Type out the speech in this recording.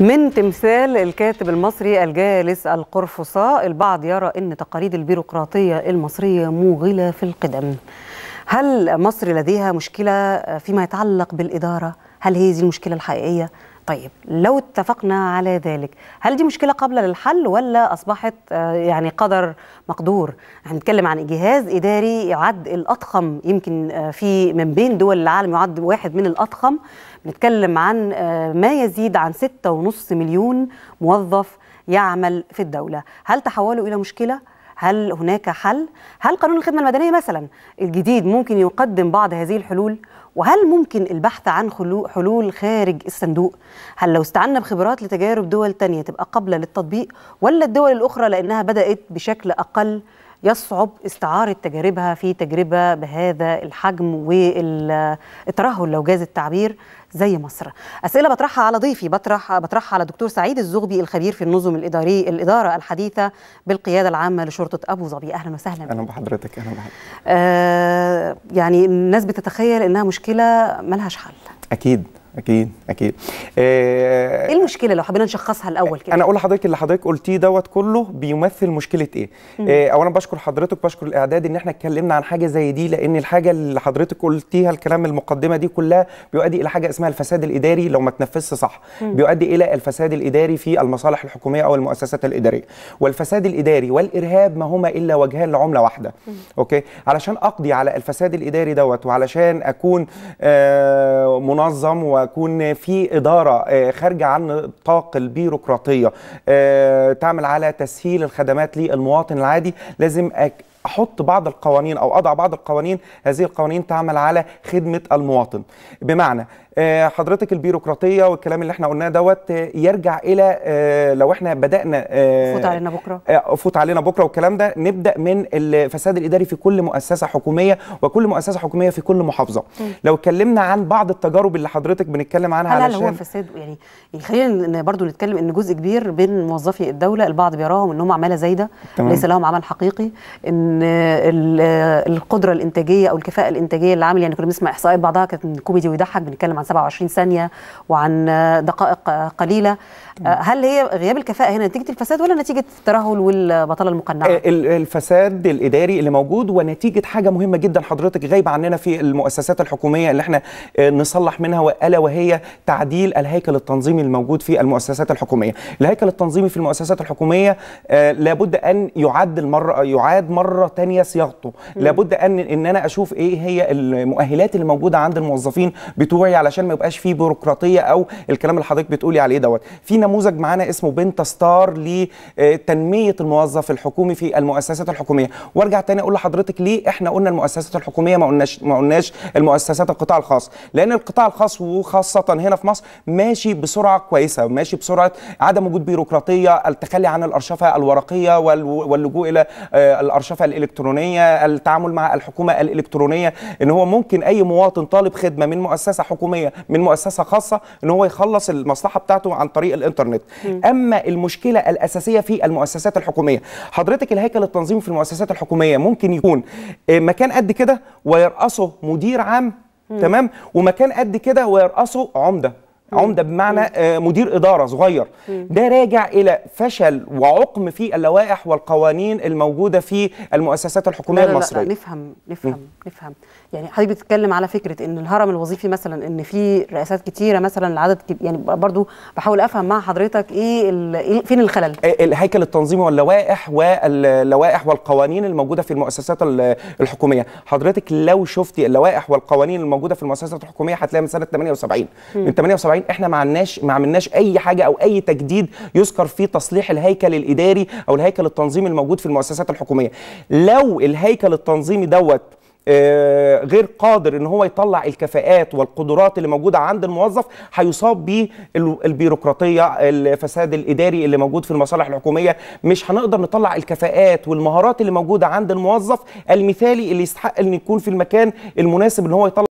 من تمثال الكاتب المصري الجالس القرفصاء البعض يرى ان تقاليد البيروقراطيه المصريه موغله في القدم هل مصر لديها مشكله فيما يتعلق بالاداره هل هي دي المشكله الحقيقيه طيب لو اتفقنا على ذلك هل دي مشكله قابله للحل ولا اصبحت آه، يعني قدر مقدور هنتكلم عن جهاز اداري يعد الاضخم يمكن آه، في من بين دول العالم يعد واحد من الاضخم بنتكلم عن آه، ما يزيد عن 6.5 مليون موظف يعمل في الدوله هل تحولوا الى مشكله هل هناك حل؟ هل قانون الخدمة المدنية مثلا الجديد ممكن يقدم بعض هذه الحلول؟ وهل ممكن البحث عن حلول خارج الصندوق؟ هل لو استعنا بخبرات لتجارب دول تانية تبقى قابلة للتطبيق ولا الدول الأخرى لأنها بدأت بشكل أقل يصعب استعارة تجاربها في تجربة بهذا الحجم والترهل لو جاز التعبير زي مصر أسئلة بطرحها على ضيفي بطرح بطرحها على دكتور سعيد الزغبي الخبير في النظم الإداري الإدارة الحديثة بالقيادة العامة لشرطة أبو ظبي أهلا وسهلا أهلا بحضرتك أهلا بحضرتك آه يعني الناس بتتخيل إنها مشكلة ملهاش حل أكيد اكيد اكيد آه، ايه المشكله لو حبينا نشخصها الاول كده انا اقول لحضرتك اللي حضرتك قلتيه دوت كله بيمثل مشكله ايه, إيه اولا بشكر حضرتك بشكر الاعداد ان احنا اتكلمنا عن حاجه زي دي لان الحاجه اللي حضرتك قلتيها الكلام المقدمه دي كلها بيؤدي الى حاجه اسمها الفساد الاداري لو ما تنفذش صح مم. بيؤدي الى الفساد الاداري في المصالح الحكوميه او المؤسسات الاداريه والفساد الاداري والارهاب ما هما الا وجهان لعمله واحده مم. اوكي علشان اقضي على الفساد الاداري دوت وعلشان اكون آه منظم و ويكون في إدارة آه، خارجة عن نطاق البيروقراطية آه، تعمل على تسهيل الخدمات للمواطن العادي لازم احط بعض القوانين او اضع بعض القوانين هذه القوانين تعمل على خدمه المواطن بمعنى آه، حضرتك البيروقراطيه والكلام اللي احنا قلناه دوت آه، يرجع الى آه، لو احنا بدانا فوت علينا بكره فوت علينا بكره والكلام ده نبدا من الفساد الاداري في كل مؤسسه حكوميه وكل مؤسسه حكوميه في كل محافظه م. طيب. لو اتكلمنا عن بعض التجارب اللي حضرتك بنتكلم عنها هل علشان هل هو فساد يعني خلينا برضو نتكلم ان جزء كبير بين موظفي الدوله البعض بيراهم ان هم عماله زايده ليس لهم عمل حقيقي ان ان القدره الانتاجيه او الكفاءه الانتاجيه اللي عامل يعني كنا بنسمع احصائيات بعضها كانت كوميدي ويضحك بنتكلم عن 27 ثانيه وعن دقائق قليله آه، هل هي غياب الكفاءه هنا نتيجه الفساد ولا نتيجه الترهل والبطاله المقنعه؟ آه، الفساد الاداري اللي موجود ونتيجه حاجه مهمه جدا حضرتك غايبه عننا في المؤسسات الحكوميه اللي احنا آه، نصلح منها الا وهي تعديل الهيكل التنظيمي الموجود في المؤسسات الحكوميه، الهيكل التنظيمي في المؤسسات الحكوميه لابد ان يعد المره يعاد مره مره تانية صياغته لابد ان ان انا اشوف ايه هي المؤهلات اللي موجوده عند الموظفين بتوعي علشان ما يبقاش فيه بيروقراطيه او الكلام اللي حضرتك بتقولي عليه دوت في نموذج معانا اسمه بنتا ستار لتنميه آه، الموظف الحكومي في المؤسسات الحكوميه وارجع تاني اقول لحضرتك ليه احنا قلنا المؤسسات الحكوميه ما قلناش ما قلناش المؤسسات القطاع الخاص لان القطاع الخاص وخاصه هنا في مصر ماشي بسرعه كويسه ماشي بسرعه عدم وجود بيروقراطيه التخلي عن الارشفه الورقيه واللجوء الى آه، الارشفه الالكترونيه التعامل مع الحكومه الالكترونيه ان هو ممكن اي مواطن طالب خدمه من مؤسسه حكوميه من مؤسسه خاصه ان هو يخلص المصلحه بتاعته عن طريق الانترنت م. اما المشكله الاساسيه في المؤسسات الحكوميه حضرتك الهيكل التنظيمي في المؤسسات الحكوميه ممكن يكون آه، مكان قد كده ويرأسه مدير عام م. تمام ومكان قد كده ويرأسه عمده عمده بمعنى آه، مدير اداره صغير ده راجع الى فشل وعقم في اللوائح والقوانين الموجوده في المؤسسات الحكوميه لا لا المصريه لا لا نفهم نفهم م. نفهم يعني حضرتك بتتكلم على فكره ان الهرم الوظيفي مثلا ان في رئاسات كتيره مثلا العدد يعني برضو بحاول افهم مع حضرتك ايه, إيه فين الخلل آه، الهيكل التنظيمي واللوائح واللوائح والقوانين الموجوده في المؤسسات الحكوميه حضرتك لو شفتي اللوائح والقوانين الموجوده في المؤسسات الحكوميه هتلاقي من سنه 78 من 78 اسبوعين احنا ما عملناش ما عملناش اي حاجه او اي تجديد يذكر فيه تصليح الهيكل الاداري او الهيكل التنظيمي الموجود في المؤسسات الحكوميه لو الهيكل التنظيمي دوت آه، غير قادر ان هو يطلع الكفاءات والقدرات اللي موجوده عند الموظف هيصاب بيه البيروقراطيه الفساد الاداري اللي موجود في المصالح الحكوميه مش هنقدر نطلع الكفاءات والمهارات اللي موجوده عند الموظف المثالي اللي يستحق ان يكون في المكان المناسب ان هو يطلع